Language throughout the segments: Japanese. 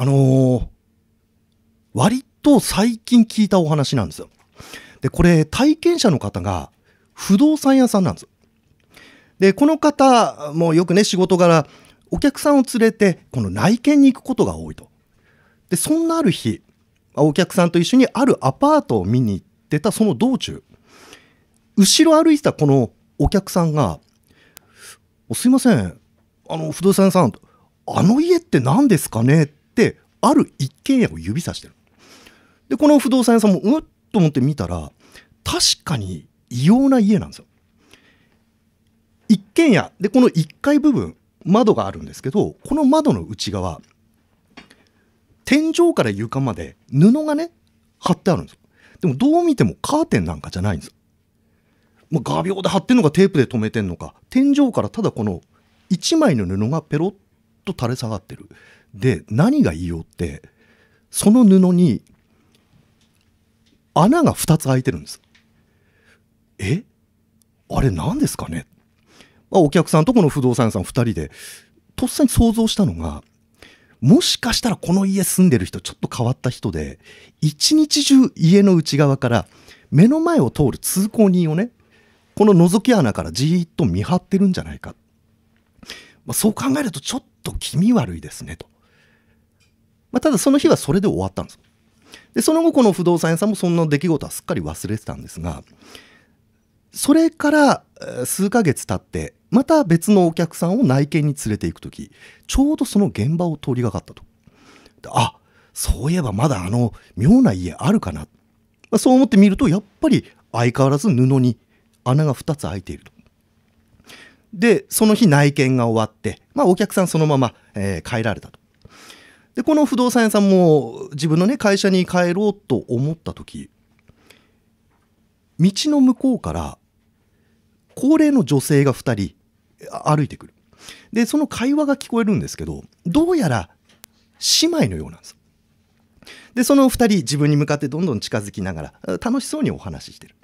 あのー、割と最近聞いたお話なんですよ。で、これ、体験者の方が不動産屋さんなんですよ。で、この方もよくね、仕事柄、お客さんを連れて、この内見に行くことが多いと。で、そんなある日、お客さんと一緒にあるアパートを見に行ってたその道中、後ろ歩いてたこのお客さんが、すいません、あの、不動産屋さん、あの家って何ですかねっある一軒家を指さしてるでこの不動産屋さんもうっと思って見たら確かに異様な家なんですよ一軒家でこの1階部分窓があるんですけどこの窓の内側天井から床まで布がね貼ってあるんですよでもどう見てもカーテンなんかじゃないんですよ、まあ、画鋲で貼ってんのかテープで留めてんのか天井からただこの1枚の布がペロッと垂れ下がってるで何がいいよってその布に穴が2つ開いてるんです。えあれ何ですかね、まあ、お客さんとこの不動産屋さん2人でとっさに想像したのがもしかしたらこの家住んでる人ちょっと変わった人で一日中家の内側から目の前を通る通行人をねこの覗き穴からじっと見張ってるんじゃないか、まあ、そう考えるとちょっと気味悪いですねとまあ、ただその日はそれで終わったんですでその後この不動産屋さんもそんな出来事はすっかり忘れてたんですがそれから数ヶ月経ってまた別のお客さんを内見に連れて行く時ちょうどその現場を通りがかったとあそういえばまだあの妙な家あるかな、まあ、そう思ってみるとやっぱり相変わらず布に穴が2つ開いているとでその日内見が終わって、まあ、お客さんそのまま、えー、帰られたとでこの不動産屋さんも自分のね会社に帰ろうと思った時道の向こうから高齢の女性が2人歩いてくるでその会話が聞こえるんですけどどうやら姉妹のようなんですでその2人自分に向かってどんどん近づきながら楽しそうにお話ししてる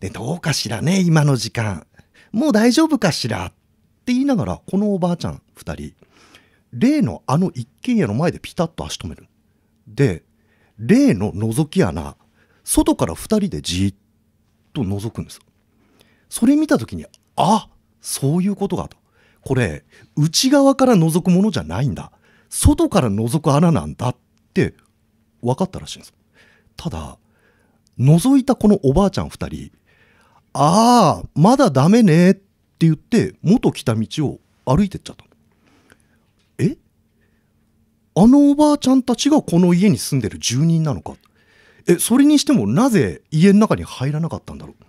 でどうかしらね今の時間もう大丈夫かしらって言いながらこのおばあちゃん2人例のあの一軒家の前でピタッと足止める。で、例の覗き穴、外から2人でじーっと覗くんです。それ見た時に、あそういうことかと。これ、内側から覗くものじゃないんだ。外から覗く穴なんだって分かったらしいんです。ただ、覗いたこのおばあちゃん2人、ああ、まだダメねって言って、元来た道を歩いてっちゃった。えあのおばあちゃんたちがこの家に住んでる住人なのかえそれにしてもなぜ家の中に入らなかったんだろう、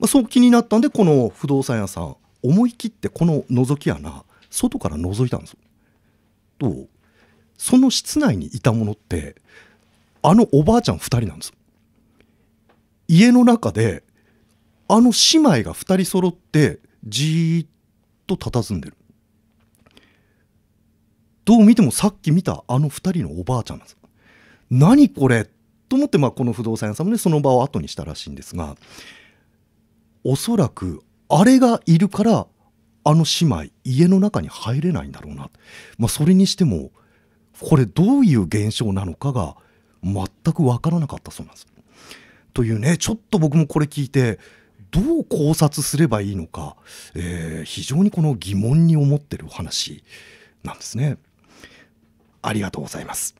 まあ、そう気になったんでこの不動産屋さん思い切ってこの覗き穴外から覗いたんですよ。とその室内にいたものってあのおばあちゃん2人なんです家の中であの姉妹が2人揃ってじーっと佇んでる。どう見てもさっき見たあの2人のおばあちゃんなんです何これと思って、まあ、この不動産屋さんもねその場を後にしたらしいんですがおそらくあれがいるからあの姉妹家の中に入れないんだろうな、まあ、それにしてもこれどういう現象なのかが全く分からなかったそうなんです。というねちょっと僕もこれ聞いてどう考察すればいいのか、えー、非常にこの疑問に思ってるお話なんですね。ありがとうございます。